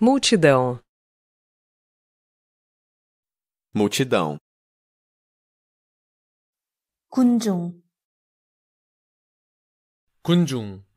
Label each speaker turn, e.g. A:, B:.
A: Multidão. Multidão. 군중. 군중.